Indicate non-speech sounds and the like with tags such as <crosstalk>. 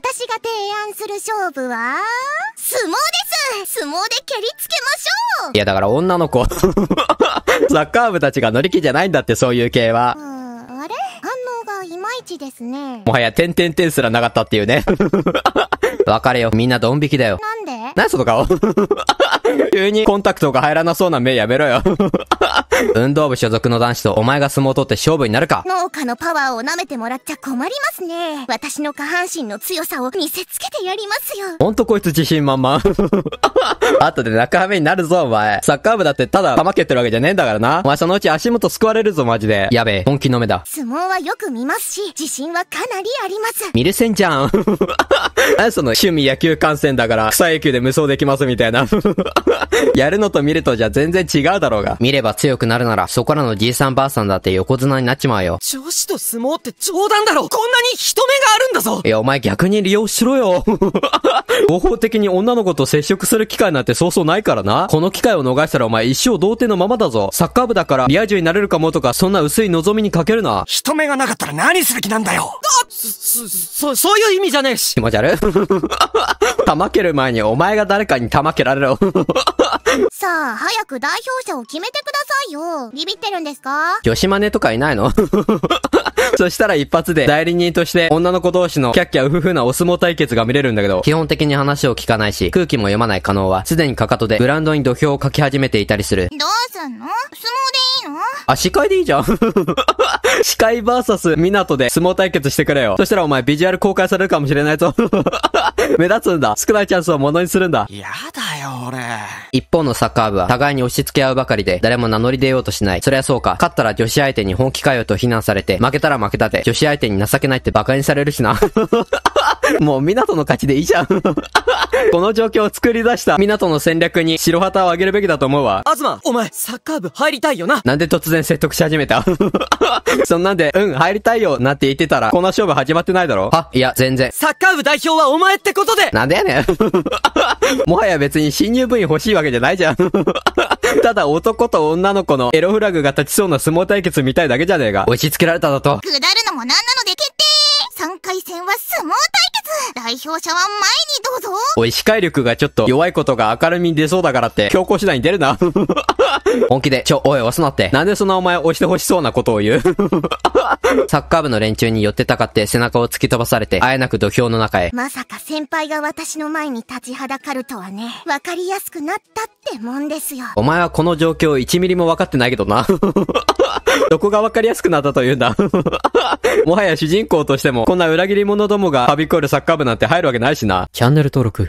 私が提案する勝負は、相撲です相撲で蹴りつけましょういやだから女の子 <laughs> サッカー部たちが乗り気じゃないんだって、そういう系は。うん、あれ反応がいまいちですね。もはや、点点点すらなかったっていうね。<laughs> 別れよ。みんなドン引きだよ。なんで何その顔 <laughs> 急にコンタクトが入らなそうな目やめろよ。運動部所属の男子とお前が相撲を取って勝負になるか農家のパワーを舐めてもらっちゃ困りますね。私の下半身の強さを見せつけてやりますよ。ほんとこいつ自信満々。<laughs> 後で中身になるぞ、お前。サッカー部だってただ球蹴ってるわけじゃねえんだからな。お前そのうち足元救われるぞ、マジで。やべえ、本気の目だ。相撲はよく見ますし、自信はかなりあります。見れせんじゃん。<laughs> その趣味野球観戦だから草野球で無双できますみたいな <laughs> やるのと見るとじゃ全然違うだろうが。見れば強くなるならそこらのじいさんばあさんだって横綱になっちまうよ。女子と相撲って冗談だろこんなに人目があるんだぞいやお前逆に利用しろよ。<laughs> 合法的に女の子と接触する機会なんてそうそうないからな。この機会を逃したらお前一生童貞のままだぞ。サッカー部だからリア充になれるかもとかそんな薄い望みにかけるな。人目がなかったら何する気なんだよそ、そ、そういう意味じゃねえし。気持ち悪いま <laughs> ける前にお前が誰かに玉蹴られろ <laughs> さあ、早く代表者を決めてくださいよ。ビビってるんですか女子マネとかいないの <laughs> そしたら一発で代理人として女の子同士のキャッキャウフフなお相撲対決が見れるんだけど、基本的に話を聞かないし、空気も読まない可能は、すでにかかとでブランドに土俵を書き始めていたりする。どうすんの相撲でいのあ、司会でいいじゃん。<laughs> 司会バーサス港で相撲対決してくれよ。そしたらお前ビジュアル公開されるかもしれないぞ。<laughs> 目立つんだ。少ないチャンスをものにするんだ。やだよ、俺。一方のサッカー部は互いに押し付け合うばかりで、誰も名乗り出ようとしない。そりゃそうか。勝ったら女子相手に本気かよと非難されて、負けたら負けたで、女子相手に情けないって馬鹿にされるしな。<laughs> もう港の勝ちでいいじゃん。<laughs> この状況を作り出した港の戦略に白旗をあげるべきだと思うわ。あずま、お前、サッカー部入りたいよな。なんで突然説得し始めた <laughs> そんなんで、うん、入りたいよ、なんて言ってたら、この勝負始まってないだろあ、いや、全然。サッカー部代表はお前ってことでなんでやねん。<laughs> もはや別に新入部員欲しいわけじゃないじゃん。ただ男と女の子のエロフラグが立ちそうな相撲対決みたいだけじゃねえが。押し付けられただと。下るのもなんなので決定 !3 回戦は相撲対決代表者は前にどうぞおい、視界力がちょっと弱いことが明るみに出そうだからって、強行手段に出るな <laughs> <laughs> 本気で、ちょ、おい、押すなって。なんでそんなお前押して欲しそうなことを言う <laughs> サッカー部の連中に寄ってたかって背中を突き飛ばされて、あえなく土俵の中へ。まさか先輩が私の前に立ちはだかるとはね、わかりやすくなったってもんですよ。お前はこの状況1ミリもわかってないけどな。<laughs> どこがわかりやすくなったというんだ。もはや主人公としても、こんな裏切り者どもがはびこるサッカー部なんて入るわけないしな。チャンネル登録。